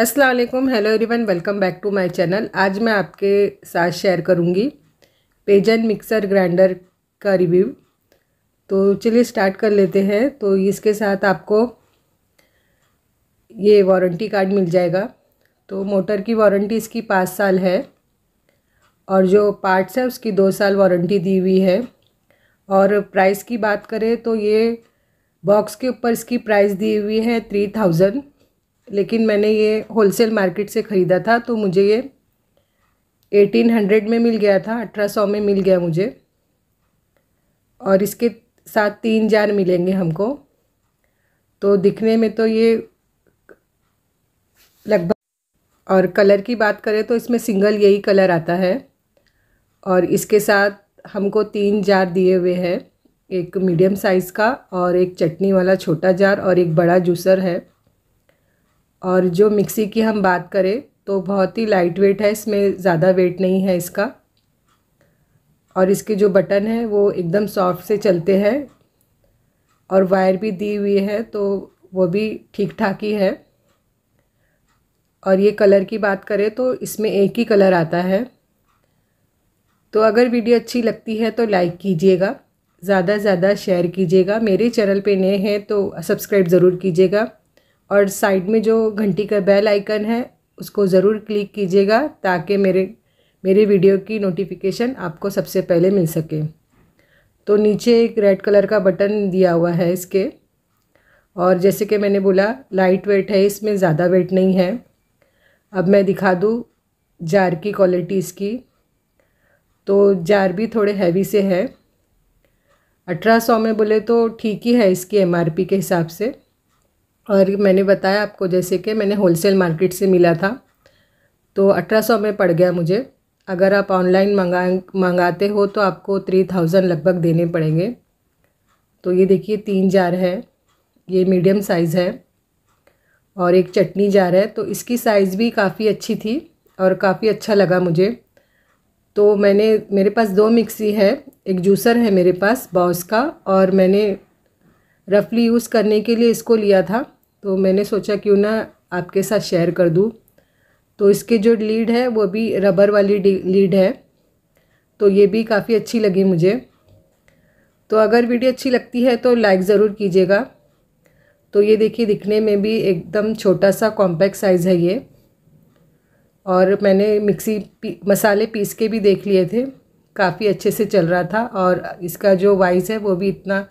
अस्सलाम वालेकुम hello everyone welcome back to my channel आज मैं आपके साथ शेयर करूंगी पेजन मिक्सर ग्राइंडर का रिव्यू तो चलिए स्टार्ट कर लेते हैं तो इसके साथ आपको ये वारंटी कार्ड मिल जाएगा तो मोटर की वारंटी इसकी पाँच साल है और जो पार्ट्स है उसकी दो साल वारंटी दी हुई है और प्राइस की बात करें तो ये बॉक्स के ऊपर इसकी प्राइस दी हुई है थ्री थाउजेंड लेकिन मैंने ये होलसेल मार्केट से ख़रीदा था तो मुझे ये एटीन हंड्रेड में मिल गया था अठारह सौ में मिल गया मुझे और इसके साथ तीन जार मिलेंगे हमको तो दिखने में तो ये लगभग और कलर की बात करें तो इसमें सिंगल यही कलर आता है और इसके साथ हमको तीन जार दिए हुए हैं एक मीडियम साइज़ का और एक चटनी वाला छोटा जार और एक बड़ा जूसर है और जो मिक्सी की हम बात करें तो बहुत ही लाइट वेट है इसमें ज़्यादा वेट नहीं है इसका और इसके जो बटन है वो एकदम सॉफ्ट से चलते हैं और वायर भी दी हुई है तो वो भी ठीक ठाक ही है और ये कलर की बात करें तो इसमें एक ही कलर आता है तो अगर वीडियो अच्छी लगती है तो लाइक कीजिएगा ज़्यादा से ज़्यादा शेयर कीजिएगा मेरे चैनल पे नए हैं तो सब्सक्राइब ज़रूर कीजिएगा और साइड में जो घंटी का बेल आइकन है उसको ज़रूर क्लिक कीजिएगा ताकि मेरे मेरी वीडियो की नोटिफिकेशन आपको सबसे पहले मिल सके तो नीचे एक रेड कलर का बटन दिया हुआ है इसके और जैसे कि मैंने बोला लाइट वेट है इसमें ज़्यादा वेट नहीं है अब मैं दिखा दूँ जार की क्वालिटी इसकी तो जार भी थोड़े हैवी से है अठारह सौ में बोले तो ठीक ही है इसकी एमआरपी के हिसाब से और मैंने बताया आपको जैसे कि मैंने होलसेल मार्केट से मिला था तो अठारह सौ में पड़ गया मुझे अगर आप ऑनलाइन मंगा मंगाते हो तो आपको थ्री थाउजेंड लगभग देने पड़ेंगे तो ये देखिए तीन जार है ये मीडियम साइज़ है और एक चटनी जार है तो इसकी साइज़ भी काफ़ी अच्छी थी और काफ़ी अच्छा लगा मुझे तो मैंने मेरे पास दो मिक्सी है एक जूसर है मेरे पास बॉस का और मैंने रफली यूज़ करने के लिए इसको लिया था तो मैंने सोचा क्यों ना आपके साथ शेयर कर दूँ तो इसके जो लीड है वो भी रबर वाली लीड है तो ये भी काफ़ी अच्छी लगी मुझे तो अगर वीडियो अच्छी लगती है तो लाइक ज़रूर कीजिएगा तो ये देखिए दिखने में भी एकदम छोटा सा कॉम्पैक्ट साइज़ है ये और मैंने मिक्सी पी, मसाले पीस के भी देख लिए थे काफ़ी अच्छे से चल रहा था और इसका जो वाइस है वो भी इतना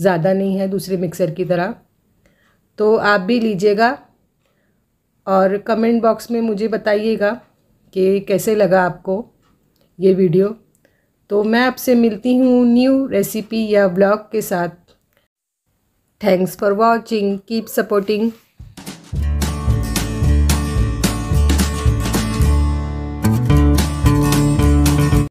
ज़्यादा नहीं है दूसरे मिक्सर की तरह तो आप भी लीजिएगा और कमेंट बॉक्स में मुझे बताइएगा कि कैसे लगा आपको ये वीडियो तो मैं आपसे मिलती हूँ न्यू रेसिपी या ब्लॉग के साथ thanks for watching keep supporting